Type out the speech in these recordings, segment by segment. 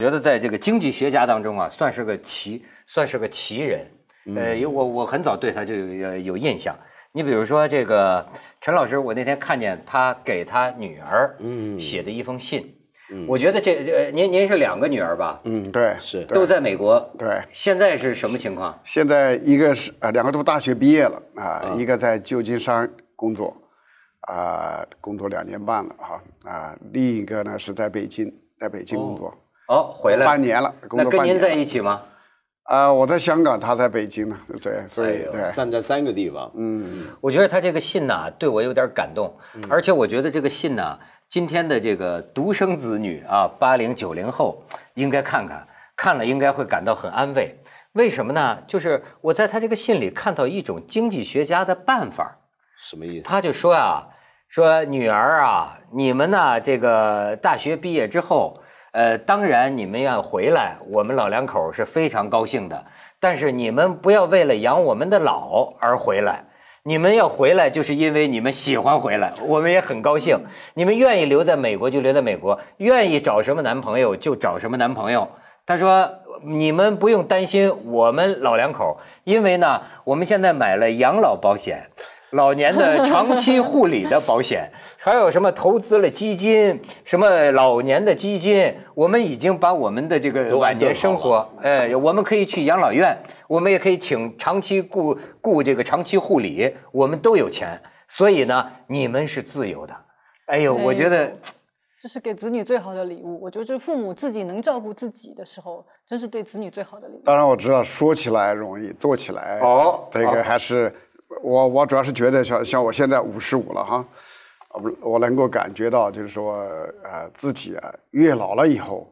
觉得在这个经济学家当中啊，算是个奇，算是个奇人。呃，我我很早对他就有有印象。你比如说这个陈老师，我那天看见他给他女儿嗯写的一封信。嗯，我觉得这呃，您您是两个女儿吧？嗯，对，是都在美国。对，现在是什么情况？现在一个是呃，两个都大学毕业了啊，一个在旧金山工作，啊，工作两年半了哈啊，另一个呢是在北京，在北京工作。哦，回来半年了，那跟您在一起吗？啊，我在香港，他在北京呢，对，所以散在三个地方。嗯，我觉得他这个信呢，对我有点感动，而且我觉得这个信呢，今天的这个独生子女啊，八零九零后应该看看，看了应该会感到很安慰。为什么呢？就是我在他这个信里看到一种经济学家的办法。什么意思？他就说啊，说女儿啊，你们呢，这个大学毕业之后。呃，当然，你们要回来，我们老两口是非常高兴的。但是你们不要为了养我们的老而回来，你们要回来就是因为你们喜欢回来，我们也很高兴。你们愿意留在美国就留在美国，愿意找什么男朋友就找什么男朋友。他说，你们不用担心我们老两口，因为呢，我们现在买了养老保险，老年的长期护理的保险。还有什么投资了基金？什么老年的基金？我们已经把我们的这个晚年生活，哎，我们可以去养老院，我们也可以请长期雇雇这个长期护理，我们都有钱。所以呢，你们是自由的。哎呦，我觉得这是给子女最好的礼物。我觉得，这父母自己能照顾自己的时候，真是对子女最好的礼物。当然我知道，说起来容易，做起来哦，这个还是我我主要是觉得像像我现在五十五了哈。我我能够感觉到，就是说，呃，自己啊，越老了以后，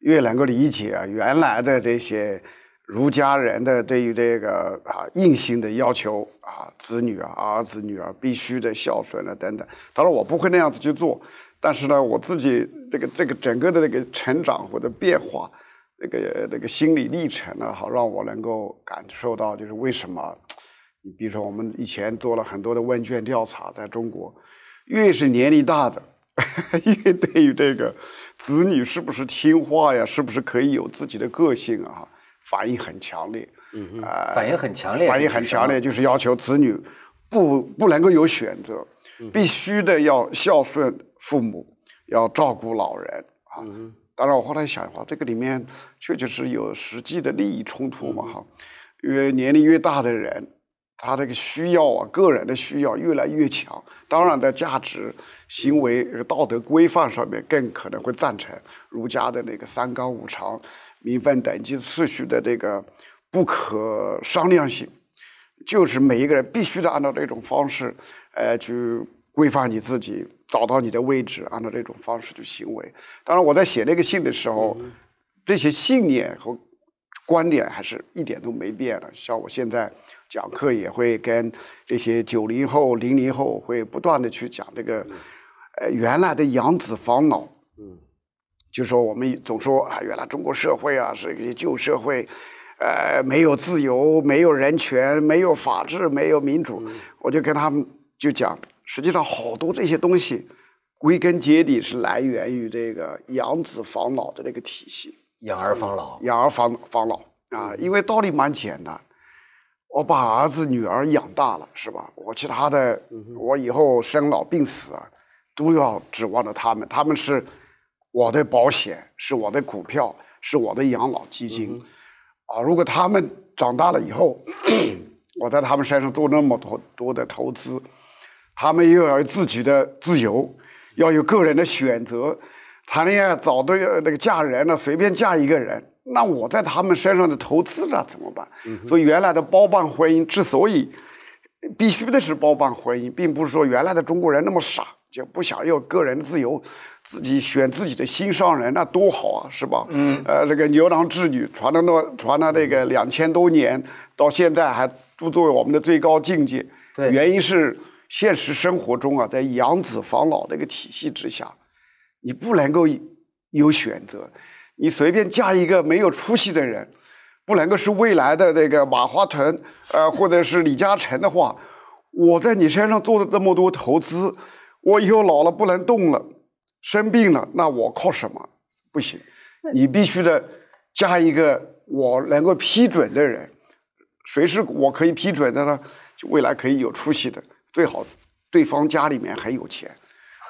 越能够理解啊，原来的这些儒家人的对于这个啊硬性的要求啊，子女啊，儿子女儿必须的孝顺了等等。当然我不会那样子去做，但是呢，我自己这个这个整个的这个成长或者变化，这个这个心理历程呢，好让我能够感受到，就是为什么，你比如说我们以前做了很多的问卷调查，在中国。越是年龄大的，越对于这个子女是不是听话呀，是不是可以有自己的个性啊，反应很强烈。嗯反应很强烈。反应很强烈，就是要求子女不不能够有选择，必须的要孝顺父母，要照顾老人啊。嗯。当然，我后来想的话，这个里面确确实有实际的利益冲突嘛哈，因为年龄越大的人，他这个需要啊，个人的需要越来越强。当然，在价值、行为、道德规范上面，更可能会赞成儒家的那个三纲五常、名分等级次序的这个不可商量性，就是每一个人必须得按照这种方式，呃，去规范你自己，找到你的位置，按照这种方式去行为。当然，我在写那个信的时候，这些信念和。观点还是一点都没变的。像我现在讲课也会跟这些九零后、零零后会不断的去讲这个，呃，原来的养子防老。嗯，就说我们总说啊，原来中国社会啊是一个旧社会，呃，没有自由，没有人权，没有法治，没有民主。我就跟他们就讲，实际上好多这些东西，归根结底是来源于这个养子防老的这个体系。养儿防老，养儿防防老啊！因为道理蛮简单，我把儿子女儿养大了，是吧？我其他的，我以后生老病死都要指望着他们，他们是我的保险，是我的股票，是我的养老基金啊！如果他们长大了以后，我在他们身上做那么多多的投资，他们又要有自己的自由，要有个人的选择。谈恋爱早都那个嫁人了，随便嫁一个人，那我在他们身上的投资了怎么办？所以原来的包办婚姻之所以必须的是包办婚姻，并不是说原来的中国人那么傻，就不想要个人自由，自己选自己的心上人，那多好啊，是吧？嗯。呃，这个牛郎织女传了那传了这个两千多年，到现在还都作为我们的最高境界。对。原因是现实生活中啊，在养子防老的一个体系之下。你不能够有选择，你随便嫁一个没有出息的人，不能够是未来的那个马化腾，呃，或者是李嘉诚的话，我在你身上做了这么多投资，我以后老了不能动了，生病了，那我靠什么？不行，你必须得嫁一个我能够批准的人，谁是我可以批准的呢？未来可以有出息的，最好对方家里面还有钱。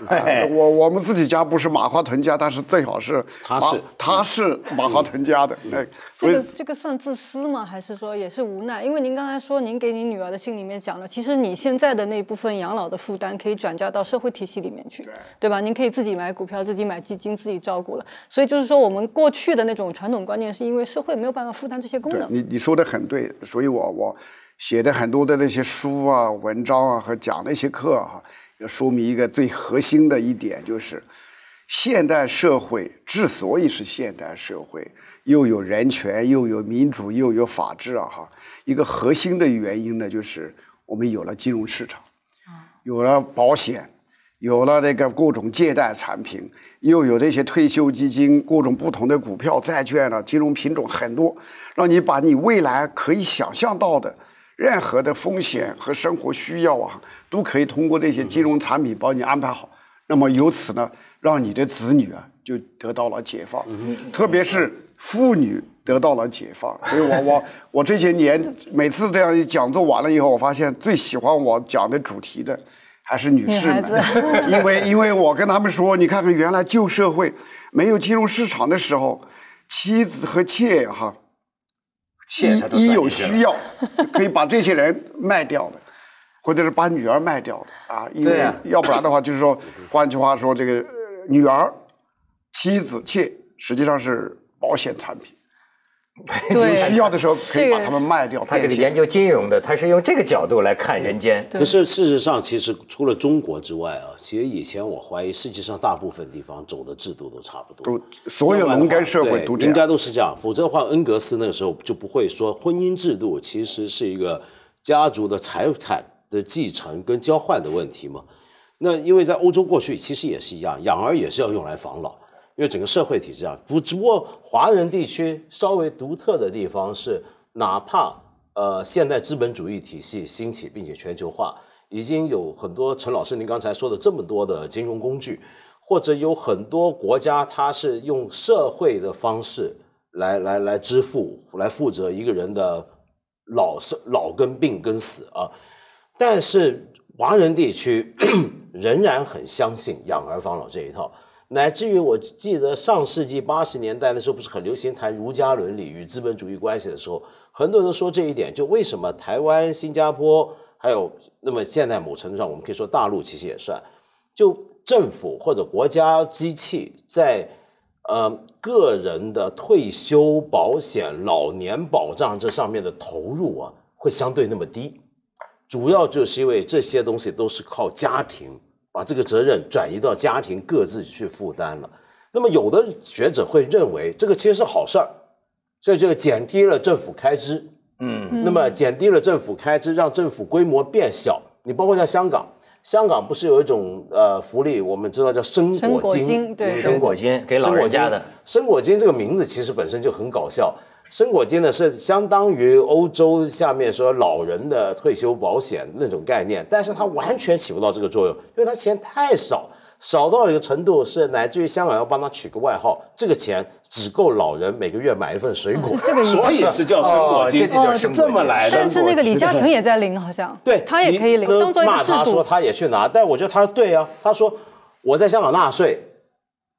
哎，我我们自己家不是马化腾家，但是最好是他是他是马化腾家的。哎，这个这个算自私吗？还是说也是无奈？因为您刚才说您给你女儿的信里面讲了，其实你现在的那部分养老的负担可以转嫁到社会体系里面去，对对吧？您可以自己买股票，自己买基金，自己照顾了。所以就是说，我们过去的那种传统观念，是因为社会没有办法负担这些功能。你你说的很对，所以我我写的很多的那些书啊、文章啊，和讲那些课啊。要说明一个最核心的一点，就是现代社会之所以是现代社会，又有人权，又有民主，又有法治啊，哈，一个核心的原因呢，就是我们有了金融市场，有了保险，有了这个各种借贷产品，又有这些退休基金，各种不同的股票、债券了，金融品种很多，让你把你未来可以想象到的。任何的风险和生活需要啊，都可以通过这些金融产品帮你安排好。那么由此呢，让你的子女啊就得到了解放，特别是妇女得到了解放。所以，我我我这些年每次这样一讲座完了以后，我发现最喜欢我讲的主题的还是女士们，因为因为我跟他们说，你看看原来旧社会没有金融市场的时候，妻子和妾哈。一一有需要，可以把这些人卖掉的，或者是把女儿卖掉的啊，因为要不然的话，就是说，换句话说，这个女儿、妻子、妾实际上是保险产品。有 需要的时候可以把它们卖掉。他这个研究金融的，他是用这个角度来看人间。可是事实上，其实除了中国之外啊，其实以前我怀疑世界上大部分地方走的制度都差不多。所有应该社会都应该都是这样，否则的话，恩格斯那个时候就不会说婚姻制度其实是一个家族的财产的继承跟交换的问题嘛。那因为在欧洲过去其实也是一样，养儿也是要用来防老。因为整个社会体制啊，不，只不过华人地区稍微独特的地方是，哪怕呃现代资本主义体系兴起并且全球化，已经有很多陈老师您刚才说的这么多的金融工具，或者有很多国家它是用社会的方式来来来支付来负责一个人的老生老跟病跟死啊，但是华人地区 仍然很相信养儿防老这一套。乃至于我记得上世纪八十年代的时候，不是很流行谈儒家伦理与资本主义关系的时候，很多人都说这一点，就为什么台湾、新加坡还有那么现在某程度上我们可以说大陆其实也算，就政府或者国家机器在呃个人的退休保险、老年保障这上面的投入啊，会相对那么低，主要就是因为这些东西都是靠家庭。把这个责任转移到家庭各自去负担了，那么有的学者会认为这个其实是好事儿，所以这个减低了政府开支，嗯，那么减低了政府开支，让政府规模变小。你包括像香港，香港不是有一种呃福利，我们知道叫生果金，对，生果金给老人家的生果金这个名字其实本身就很搞笑。生果金呢，是相当于欧洲下面说老人的退休保险那种概念，但是它完全起不到这个作用，因为它钱太少，少到一个程度是乃至于香港要帮他取个外号，这个钱只够老人每个月买一份水果，所以是叫生果金，是这么来的。但是那个李嘉诚也在领，好像对他也可以领，当作骂他说他也去拿，但我觉得他对啊，他说我在香港纳税，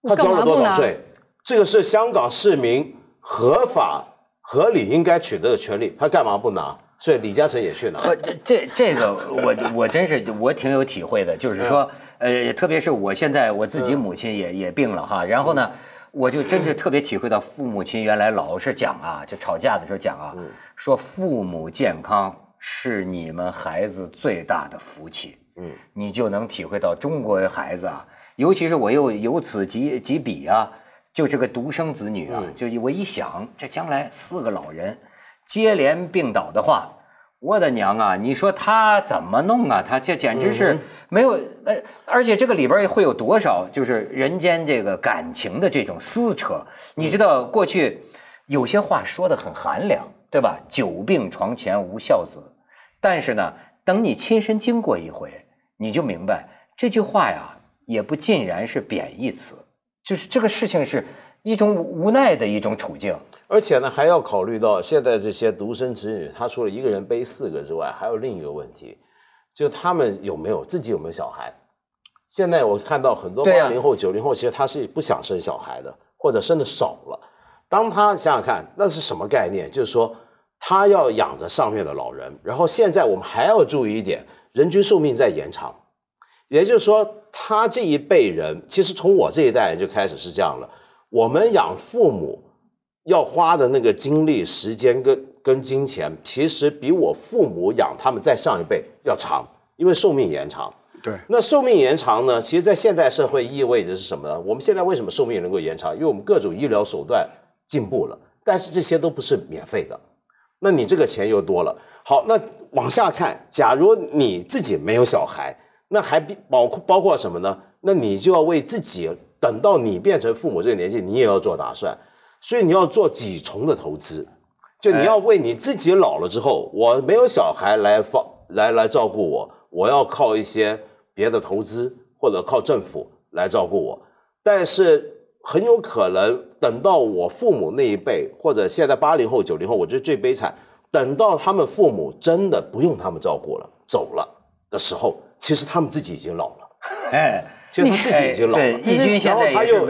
他交了多少税？这个是香港市民合法。合理应该取得的权利，他干嘛不拿？所以李嘉诚也去拿。这这个我我真是我挺有体会的，就是说，呃，特别是我现在我自己母亲也也病了哈，然后呢，我就真是特别体会到父母亲原来老是讲啊，就吵架的时候讲啊，说父母健康是你们孩子最大的福气。嗯，你就能体会到中国孩子啊，尤其是我又由此及及彼啊。就是个独生子女啊，就我一想，这将来四个老人接连病倒的话，我的娘啊！你说他怎么弄啊？他这简直是没有……哎，而且这个里边会有多少就是人间这个感情的这种撕扯？你知道过去有些话说的很寒凉，对吧？久病床前无孝子，但是呢，等你亲身经过一回，你就明白这句话呀，也不尽然是贬义词。就是这个事情是一种无奈的一种处境，而且呢，还要考虑到现在这些独生子女，他除了一个人背四个之外，还有另一个问题，就他们有没有自己有没有小孩？现在我看到很多八零后、九零后，其实他是不想生小孩的，或者生的少了。当他想想看，那是什么概念？就是说他要养着上面的老人，然后现在我们还要注意一点，人均寿命在延长。也就是说，他这一辈人其实从我这一代就开始是这样了。我们养父母要花的那个精力、时间跟跟金钱，其实比我父母养他们再上一辈要长，因为寿命延长。对。那寿命延长呢？其实，在现代社会意味着是什么呢？我们现在为什么寿命能够延长？因为我们各种医疗手段进步了，但是这些都不是免费的。那你这个钱又多了。好，那往下看，假如你自己没有小孩。那还包括包括什么呢？那你就要为自己等到你变成父母这个年纪，你也要做打算，所以你要做几重的投资，就你要为你自己老了之后，我没有小孩来放来来照顾我，我要靠一些别的投资或者靠政府来照顾我。但是很有可能等到我父母那一辈，或者现在八零后九零后，我觉得最悲惨，等到他们父母真的不用他们照顾了走了的时候。其实他们自己已经老了，哎，其实他自己已经老了。义军现在他又，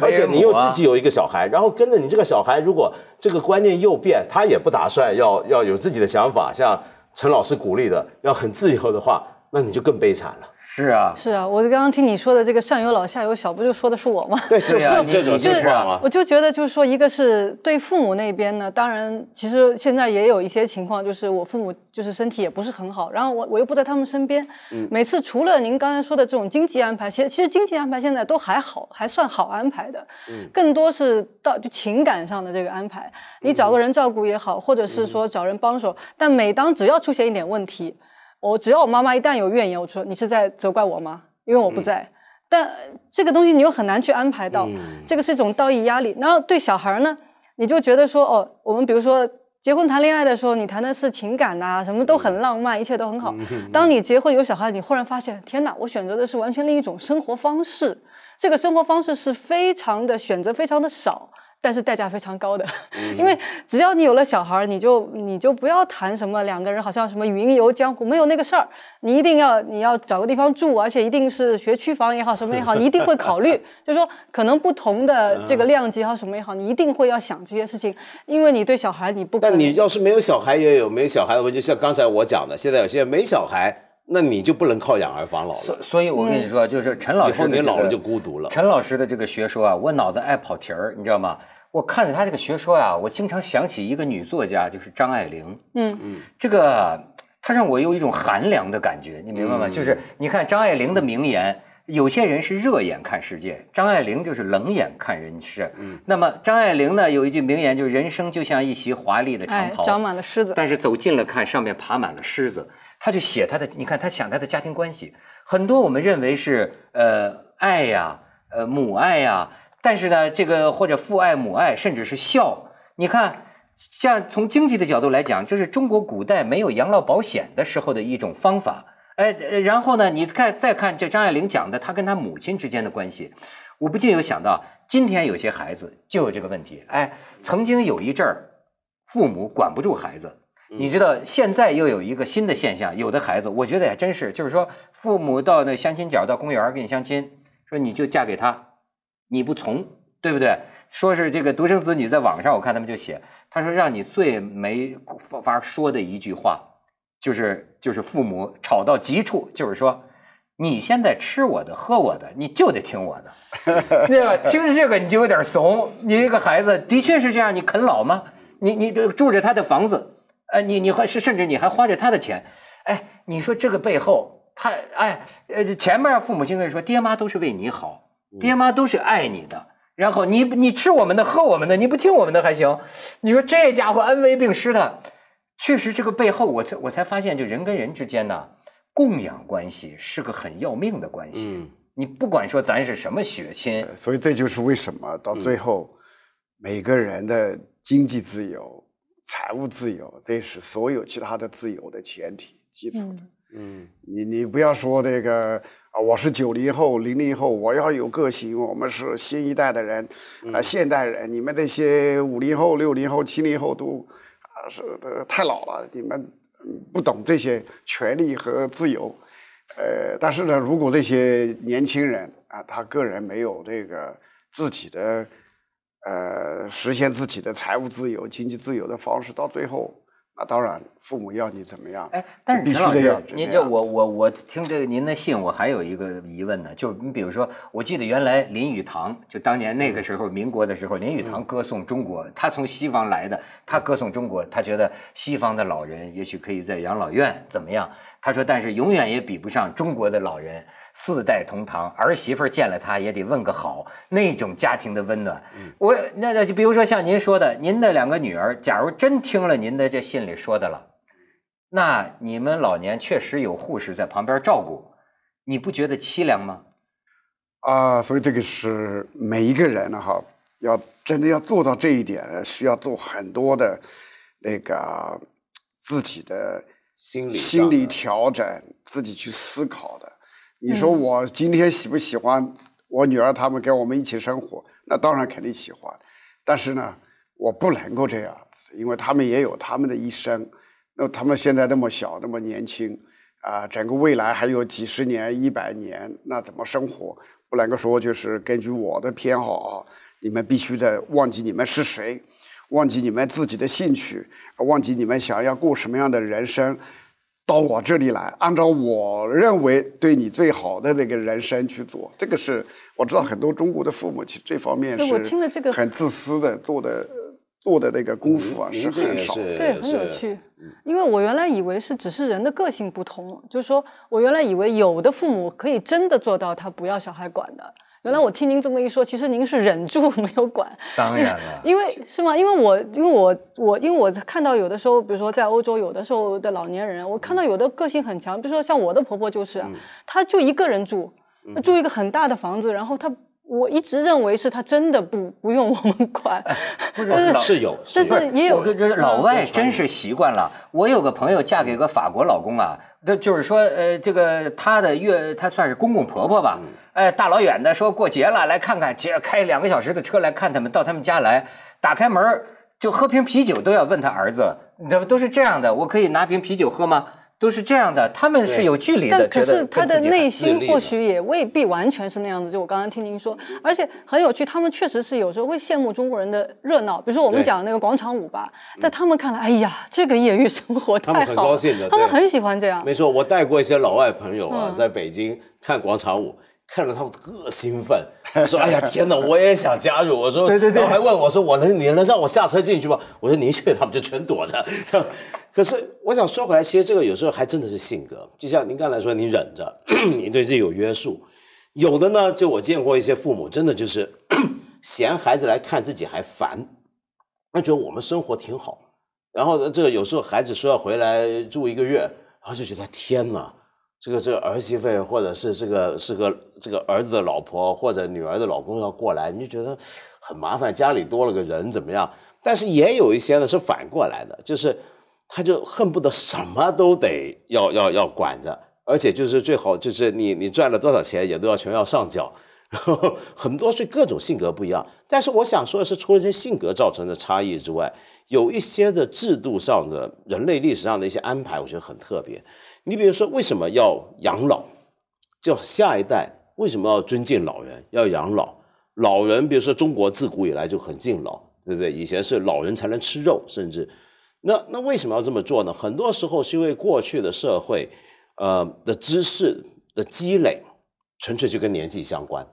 而且你又自己有一个小孩，然后跟着你这个小孩，如果这个观念又变，他也不打算要要有自己的想法，像陈老师鼓励的要很自由的话，那你就更悲惨了。是啊，是啊，我刚刚听你说的这个上有老下有小，不就说的是我吗？对，就是这种情况啊。我就觉得就是说，一个是对父母那边呢，当然其实现在也有一些情况，就是我父母就是身体也不是很好，然后我我又不在他们身边。嗯。每次除了您刚才说的这种经济安排，其实其实经济安排现在都还好，还算好安排的。嗯。更多是到就情感上的这个安排，你找个人照顾也好，或者是说找人帮手，但每当只要出现一点问题。我只要我妈妈一旦有怨言，我说你是在责怪我吗？因为我不在，但这个东西你又很难去安排到，这个是一种道义压力。然后对小孩呢，你就觉得说，哦，我们比如说结婚谈恋爱的时候，你谈的是情感啊，什么都很浪漫，一切都很好。当你结婚有小孩，你忽然发现，天哪，我选择的是完全另一种生活方式，这个生活方式是非常的选择非常的少。但是代价非常高的，因为只要你有了小孩，你就你就不要谈什么两个人好像什么云游江湖没有那个事儿，你一定要你要找个地方住，而且一定是学区房也好什么也好，你一定会考虑，就说可能不同的这个量级也好什么也好，你一定会要想这些事情，因为你对小孩你不。但你要是没有小孩也有，没有小孩的题，就像刚才我讲的，现在有些没小孩。那你就不能靠养儿防老了。所所以，我跟你说，就是陈老师这个。以后你老了就孤独了。陈老师的这个学说啊，我脑子爱跑题儿，你知道吗？我看着他这个学说啊，我经常想起一个女作家，就是张爱玲。嗯嗯。这个，她让我有一种寒凉的感觉，你明白吗？就是你看张爱玲的名言，有些人是热眼看世界，张爱玲就是冷眼看人世。嗯。那么张爱玲呢，有一句名言，就是人生就像一袭华丽的长袍，长满了虱子。但是走近了看，上面爬满了虱子。他就写他的，你看他想他的家庭关系，很多我们认为是呃爱呀，呃母爱呀，但是呢，这个或者父爱母爱，甚至是孝，你看，像从经济的角度来讲，这是中国古代没有养老保险的时候的一种方法，哎，然后呢，你看再看这张爱玲讲的她跟她母亲之间的关系，我不禁有想到，今天有些孩子就有这个问题，哎，曾经有一阵儿，父母管不住孩子。你知道现在又有一个新的现象，有的孩子，我觉得也真是，就是说父母到那相亲角，到公园给你相亲，说你就嫁给他，你不从，对不对？说是这个独生子女，在网上我看他们就写，他说让你最没法说的一句话，就是就是父母吵到极处，就是说你现在吃我的，喝我的，你就得听我的，对吧？听着这个你就有点怂，你一个孩子的确是这样，你啃老吗？你你住着他的房子。哎，你你还是甚至你还花着他的钱，哎，你说这个背后他哎，呃，前面父母亲你说爹妈都是为你好，爹妈都是爱你的，然后你你吃我们的喝我们的，你不听我们的还行，你说这家伙恩威并施的，确实这个背后我才我才发现，就人跟人之间呢，供养关系是个很要命的关系。嗯，你不管说咱是什么血亲，所以这就是为什么到最后每个人的经济自由。财务自由，这是所有其他的自由的前提、基础的。嗯，你你不要说这个啊，我是九零后、零零后，我要有个性。我们是新一代的人，啊，现代人。你们这些五零后、六零后、七零后都啊是太老了，你们不懂这些权利和自由。呃，但是呢，如果这些年轻人啊，他个人没有这个自己的。呃，实现自己的财务自由、经济自由的方式，到最后，那当然父母要你怎么样，就必须得要这您这我我我听着您的信，我还有一个疑问呢，就是你比如说，我记得原来林语堂就当年那个时候民国的时候，林语堂歌颂中国，他从西方来的，他歌颂中国，他觉得西方的老人也许可以在养老院怎么样？他说，但是永远也比不上中国的老人。四代同堂，儿媳妇见了她也得问个好，那种家庭的温暖。我那那就比如说像您说的，您的两个女儿，假如真听了您的这信里说的了，那你们老年确实有护士在旁边照顾，你不觉得凄凉吗？啊，所以这个是每一个人呢哈，要真的要做到这一点，需要做很多的那个自己的心理心理调整，自己去思考的。你说我今天喜不喜欢我女儿他们跟我们一起生活？那当然肯定喜欢。但是呢，我不能够这样子，因为他们也有他们的一生。那他们现在那么小，那么年轻，啊，整个未来还有几十年、一百年，那怎么生活？不能够说就是根据我的偏好啊，你们必须得忘记你们是谁，忘记你们自己的兴趣，忘记你们想要过什么样的人生。到我这里来，按照我认为对你最好的那个人生去做，这个是我知道很多中国的父母其实这方面是，很自私的，做的做的那个功夫啊是很少的。对，很有趣，因为我原来以为是只是人的个性不同，就是说我原来以为有的父母可以真的做到他不要小孩管的。原来我听您这么一说，其实您是忍住 没有管，当然了，因为是吗？因为我，因为我，我因为我看到有的时候，比如说在欧洲有的时候的老年人，我看到有的个性很强，比如说像我的婆婆就是，她就一个人住，住一个很大的房子，然后她。我一直认为是他真的不不用我们管，不是是有，但是也有老老外真是习惯了。我有个朋友嫁给个法国老公啊，他就是说呃，这个他的月，他算是公公婆婆吧，哎，大老远的说过节了来看看，开两个小时的车来看他们，到他们家来，打开门就喝瓶啤酒都要问他儿子，道吗？都是这样的，我可以拿瓶啤酒喝吗？都是这样的，他们是有距离的，但可是他的内心或许也未必完全是那样子。就我刚刚听您说，而且很有趣，他们确实是有时候会羡慕中国人的热闹。比如说我们讲那个广场舞吧，在他们看来，哎呀，这个业余生活太好，他们很高兴的，他们很喜欢这样。没错，我带过一些老外朋友啊，在北京看广场舞。看着他们特兴奋，说：“哎呀，天哪！我也想加入。”我说：“对对对。”还问我说：“我能，你能让我下车进去吗？”我说：“您去。”他们就全躲着。可是我想说回来，其实这个有时候还真的是性格。就像您刚才说，你忍着，你对自己有约束。有的呢，就我见过一些父母，真的就是 嫌孩子来看自己还烦，他觉得我们生活挺好。然后这个有时候孩子说要回来住一个月，然后就觉得天哪。这个这个儿媳妇或者是这个是个这个儿子的老婆或者女儿的老公要过来，你就觉得很麻烦，家里多了个人怎么样？但是也有一些呢是反过来的，就是他就恨不得什么都得要要要管着，而且就是最好就是你你赚了多少钱也都要全要上缴。很多是各种性格不一样，但是我想说的是，除了这些性格造成的差异之外，有一些的制度上的人类历史上的一些安排，我觉得很特别。你比如说，为什么要养老？叫下一代为什么要尊敬老人、要养老？老人，比如说中国自古以来就很敬老，对不对？以前是老人才能吃肉，甚至那那为什么要这么做呢？很多时候是因为过去的社会，呃，的知识的积累，纯粹就跟年纪相关。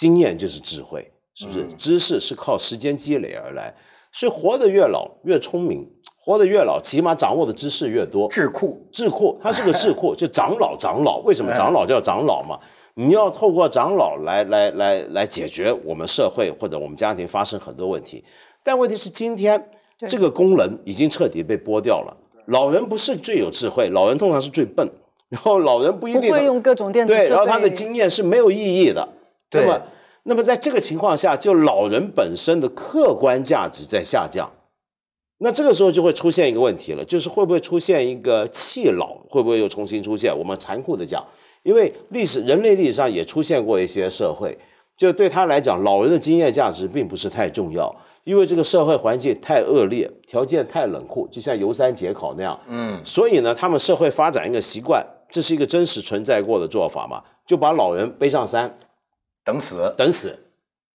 经验就是智慧，是不是？知识是靠时间积累而来，所以活得越老越聪明，活得越老起码掌握的知识越多。智库，智库，它是个智库，就长老，长老。为什么长老叫长老嘛？你要透过长老来来来来解决我们社会或者我们家庭发生很多问题。但问题是，今天这个功能已经彻底被剥掉了。老人不是最有智慧，老人通常是最笨。然后老人不一定会用各种电子对，然后他的经验是没有意义的。那么，那么在这个情况下，就老人本身的客观价值在下降，那这个时候就会出现一个问题了，就是会不会出现一个弃老？会不会又重新出现？我们残酷的讲，因为历史人类历史上也出现过一些社会，就对他来讲，老人的经验价值并不是太重要，因为这个社会环境太恶劣，条件太冷酷，就像游山解考那样，嗯，所以呢，他们社会发展一个习惯，这是一个真实存在过的做法嘛，就把老人背上山。等死，等死。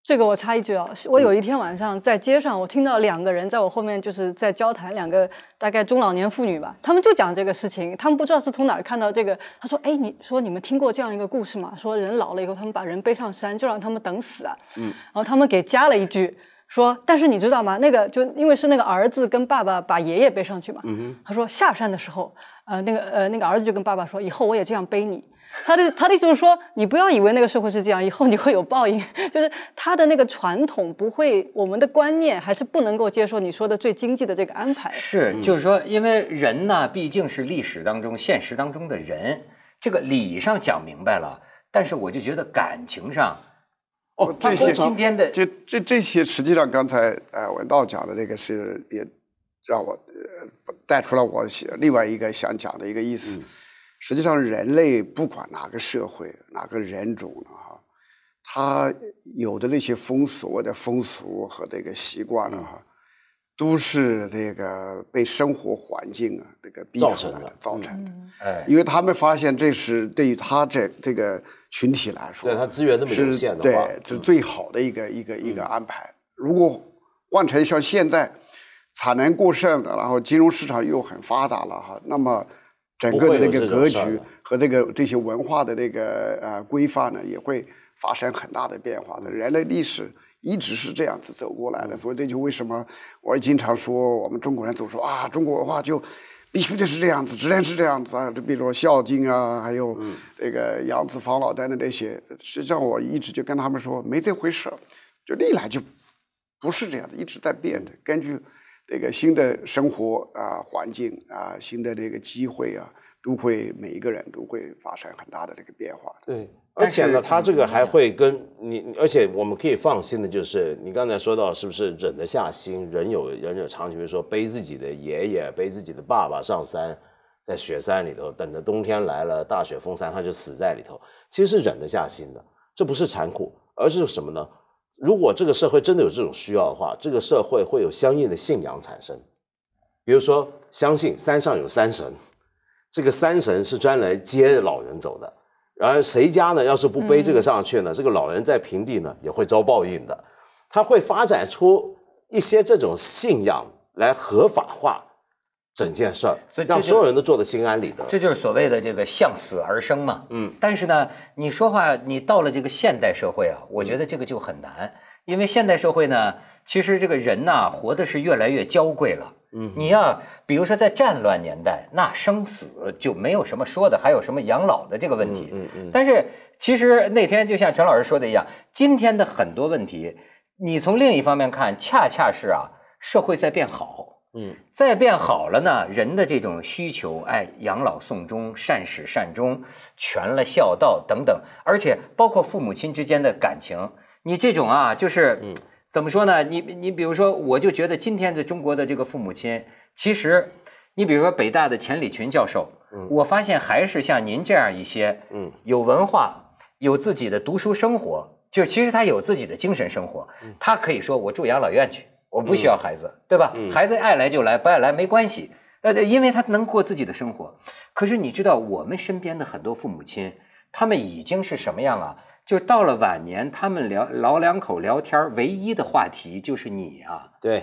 这个我插一句啊，我有一天晚上在街上，我听到两个人在我后面就是在交谈，两个大概中老年妇女吧，他们就讲这个事情。他们不知道是从哪儿看到这个，他说：“哎，你说你们听过这样一个故事吗？说人老了以后，他们把人背上山，就让他们等死。”嗯。然后他们给加了一句说：“但是你知道吗？那个就因为是那个儿子跟爸爸把爷爷背上去嘛。”嗯他说下山的时候，呃，那个呃那个儿子就跟爸爸说：“以后我也这样背你。”他的他的意思就是说，你不要以为那个社会是这样，以后你会有报应。就是他的那个传统不会，我们的观念还是不能够接受你说的最经济的这个安排。是，就是说，因为人呢，毕竟是历史当中、现实当中的人，这个理上讲明白了，但是我就觉得感情上，哦，这些今天的这这这些，实际上刚才呃文道讲的这个是也让我带出了我另外一个想讲的一个意思。实际上，人类不管哪个社会、哪个人种，哈，他有的那些风俗的风俗和这个习惯呢，哈，都是这个被生活环境啊这个逼出来的造成的，哎，因为他们发现这是对于他这这个群体来说，对他资源那么有限的话，对，是最好的一个一个一个安排。如果换成像现在产能过剩，然后金融市场又很发达了，哈，那么。整个的那个格局和这个这些文化的那个呃规范呢，也会发生很大的变化。人类历史一直是这样子走过来的，所以这就为什么我经常说我们中国人总说啊，中国文化就必须得是这样子，只能是这样子啊。就比如说孝敬》啊，还有这个杨子防老丹的那些，实际上我一直就跟他们说没这回事儿，就历来就不是这样的，一直在变的，根据。这个新的生活啊，环境啊，新的这个机会啊，都会每一个人都会发生很大的这个变化。对，而且呢，他这个还会跟你，而且我们可以放心的就是，你刚才说到是不是忍得下心，人有人有常。比如说背自己的爷爷，背自己的爸爸上山，在雪山里头，等着冬天来了，大雪封山，他就死在里头，其实是忍得下心的，这不是残酷，而是什么呢？如果这个社会真的有这种需要的话，这个社会会有相应的信仰产生，比如说相信山上有山神，这个山神是专来接老人走的。然而，谁家呢，要是不背这个上去呢，这个老人在平地呢也会遭报应的。他会发展出一些这种信仰来合法化。整件事儿，所以让所有人都做得心安理得，这就是所谓的这个向死而生嘛。嗯，但是呢，你说话，你到了这个现代社会啊，我觉得这个就很难，因为现代社会呢，其实这个人呐，活的是越来越娇贵了。嗯，你要比如说在战乱年代，那生死就没有什么说的，还有什么养老的这个问题。嗯嗯。但是其实那天就像陈老师说的一样，今天的很多问题，你从另一方面看，恰恰是啊，社会在变好。嗯，再变好了呢，人的这种需求，哎，养老送终，善始善终，全了孝道等等，而且包括父母亲之间的感情，你这种啊，就是，怎么说呢？你你比如说，我就觉得今天的中国的这个父母亲，其实，你比如说北大的钱理群教授，嗯，我发现还是像您这样一些，嗯，有文化，有自己的读书生活，就其实他有自己的精神生活，他可以说我住养老院去。我不需要孩子，对吧？孩子爱来就来，不爱来没关系。呃，因为他能过自己的生活。可是你知道，我们身边的很多父母亲，他们已经是什么样啊？就到了晚年，他们聊老两口聊天，唯一的话题就是你啊。对。